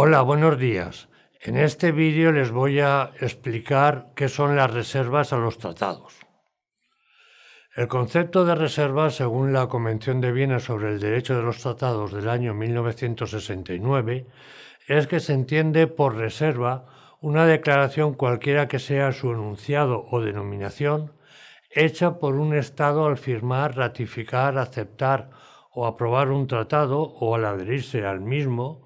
Hola, buenos días. En este vídeo les voy a explicar qué son las reservas a los tratados. El concepto de reserva, según la Convención de Viena sobre el Derecho de los Tratados del año 1969, es que se entiende por reserva una declaración cualquiera que sea su enunciado o denominación, hecha por un Estado al firmar, ratificar, aceptar o aprobar un tratado o al adherirse al mismo,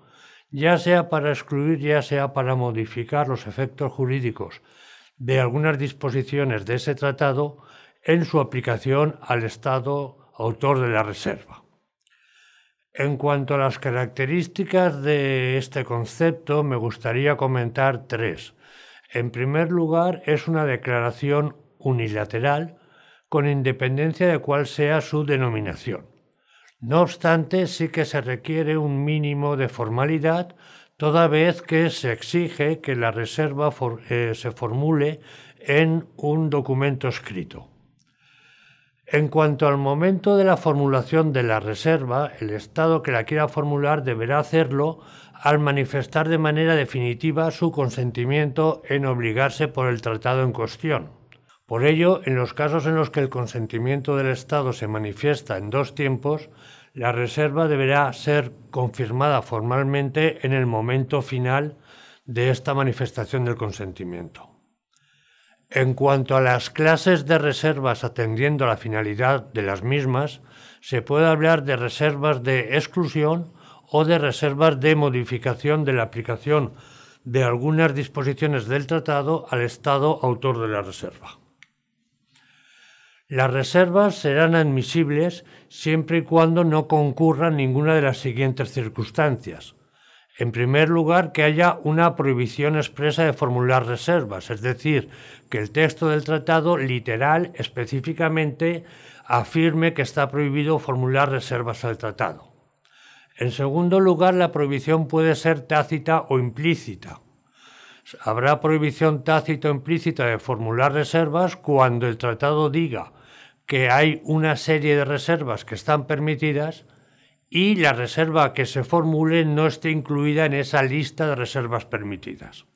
ya sea para excluir, ya sea para modificar los efectos jurídicos de algunas disposiciones de ese tratado en su aplicación al Estado autor de la reserva. En cuanto a las características de este concepto, me gustaría comentar tres. En primer lugar, es una declaración unilateral con independencia de cuál sea su denominación. No obstante, sí que se requiere un mínimo de formalidad, toda vez que se exige que la reserva eh, se formule en un documento escrito. En cuanto al momento de la formulación de la reserva, el Estado que la quiera formular deberá hacerlo al manifestar de manera definitiva su consentimiento en obligarse por el tratado en cuestión. Por ello, en los casos en los que el consentimiento del Estado se manifiesta en dos tiempos, la reserva deberá ser confirmada formalmente en el momento final de esta manifestación del consentimiento. En cuanto a las clases de reservas atendiendo a la finalidad de las mismas, se puede hablar de reservas de exclusión o de reservas de modificación de la aplicación de algunas disposiciones del tratado al Estado autor de la reserva. Las reservas serán admisibles siempre y cuando no concurran ninguna de las siguientes circunstancias. En primer lugar, que haya una prohibición expresa de formular reservas, es decir, que el texto del tratado literal específicamente afirme que está prohibido formular reservas al tratado. En segundo lugar, la prohibición puede ser tácita o implícita. Habrá prohibición tácita o implícita de formular reservas cuando el tratado diga que hay una serie de reservas que están permitidas y la reserva que se formule no esté incluida en esa lista de reservas permitidas.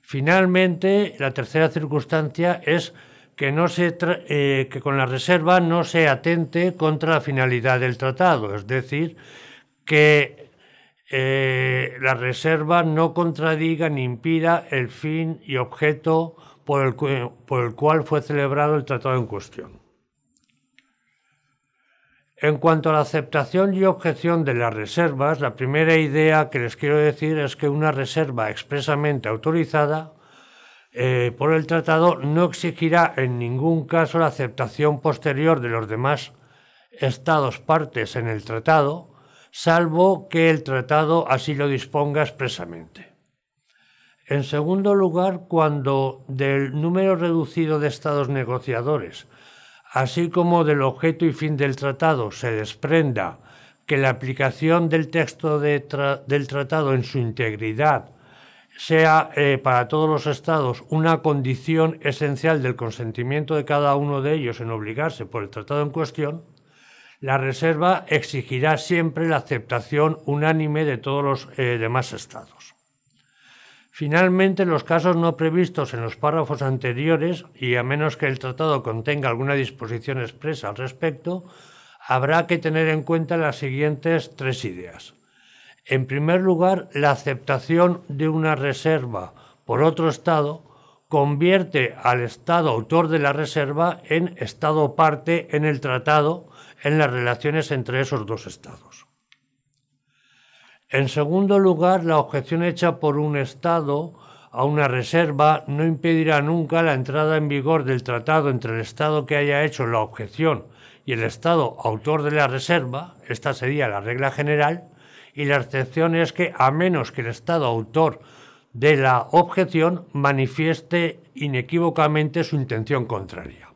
Finalmente, la tercera circunstancia es que, no se eh, que con la reserva no se atente contra la finalidad del tratado, es decir, que eh, la reserva no contradiga ni impida el fin y objeto por el cual fue celebrado el tratado en cuestión. En cuanto a la aceptación y objeción de las reservas, la primera idea que les quiero decir es que una reserva expresamente autorizada eh, por el tratado no exigirá en ningún caso la aceptación posterior de los demás estados partes en el tratado, salvo que el tratado así lo disponga expresamente. En segundo lugar, cuando del número reducido de estados negociadores así como del objeto y fin del tratado, se desprenda que la aplicación del texto del tratado en su integridad sea eh, para todos los estados una condición esencial del consentimiento de cada uno de ellos en obligarse por el tratado en cuestión, la reserva exigirá siempre la aceptación unánime de todos los eh, demás estados. Finalmente, los casos no previstos en los párrafos anteriores, y a menos que el tratado contenga alguna disposición expresa al respecto, habrá que tener en cuenta las siguientes tres ideas. En primer lugar, la aceptación de una reserva por otro Estado convierte al Estado autor de la reserva en Estado parte en el tratado en las relaciones entre esos dos Estados. En segundo lugar, la objeción hecha por un Estado a una reserva no impedirá nunca la entrada en vigor del tratado entre el Estado que haya hecho la objeción y el Estado autor de la reserva, esta sería la regla general, y la excepción es que a menos que el Estado autor de la objeción manifieste inequívocamente su intención contraria.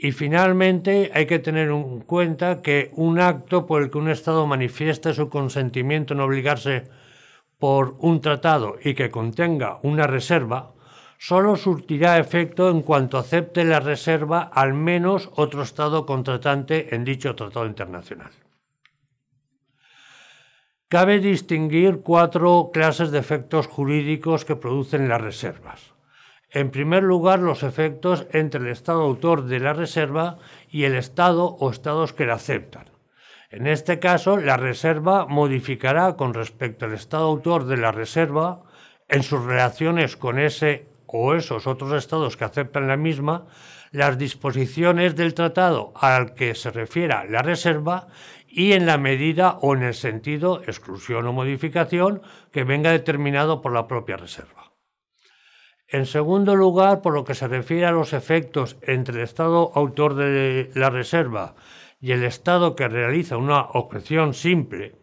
Y finalmente hay que tener en cuenta que un acto por el que un Estado manifiesta su consentimiento en obligarse por un tratado y que contenga una reserva, solo surtirá efecto en cuanto acepte la reserva al menos otro Estado contratante en dicho tratado internacional. Cabe distinguir cuatro clases de efectos jurídicos que producen las reservas. En primer lugar, los efectos entre el Estado autor de la reserva y el Estado o Estados que la aceptan. En este caso, la reserva modificará con respecto al Estado autor de la reserva en sus relaciones con ese o esos otros Estados que aceptan la misma las disposiciones del tratado al que se refiera la reserva y en la medida o en el sentido, exclusión o modificación que venga determinado por la propia reserva. En segundo lugar, por lo que se refiere a los efectos entre el Estado autor de la reserva y el Estado que realiza una objeción simple,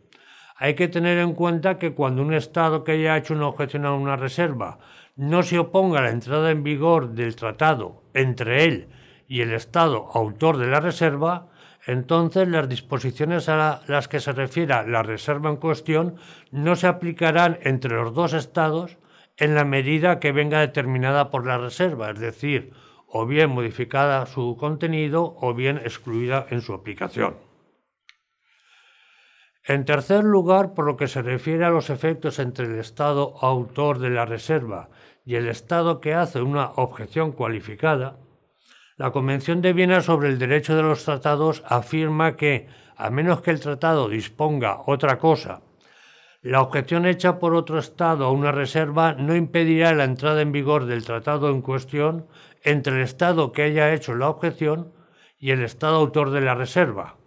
hay que tener en cuenta que cuando un Estado que haya hecho una objeción a una reserva no se oponga a la entrada en vigor del tratado entre él y el Estado autor de la reserva, entonces las disposiciones a las que se refiera la reserva en cuestión no se aplicarán entre los dos Estados, en la medida que venga determinada por la reserva, es decir, o bien modificada su contenido o bien excluida en su aplicación. En tercer lugar, por lo que se refiere a los efectos entre el Estado autor de la reserva y el Estado que hace una objeción cualificada, la Convención de Viena sobre el Derecho de los Tratados afirma que, a menos que el tratado disponga otra cosa la objeción hecha por otro Estado a una reserva no impedirá la entrada en vigor del tratado en cuestión entre el Estado que haya hecho la objeción y el Estado autor de la reserva,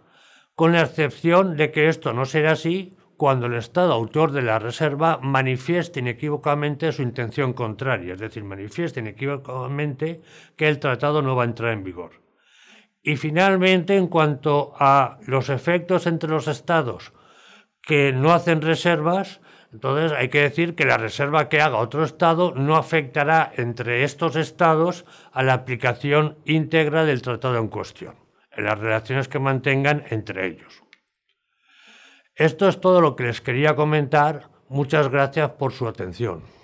con la excepción de que esto no será así cuando el Estado autor de la reserva manifieste inequívocamente su intención contraria, es decir, manifieste inequívocamente que el tratado no va a entrar en vigor. Y finalmente, en cuanto a los efectos entre los Estados que no hacen reservas, entonces hay que decir que la reserva que haga otro Estado no afectará entre estos Estados a la aplicación íntegra del tratado en cuestión, en las relaciones que mantengan entre ellos. Esto es todo lo que les quería comentar. Muchas gracias por su atención.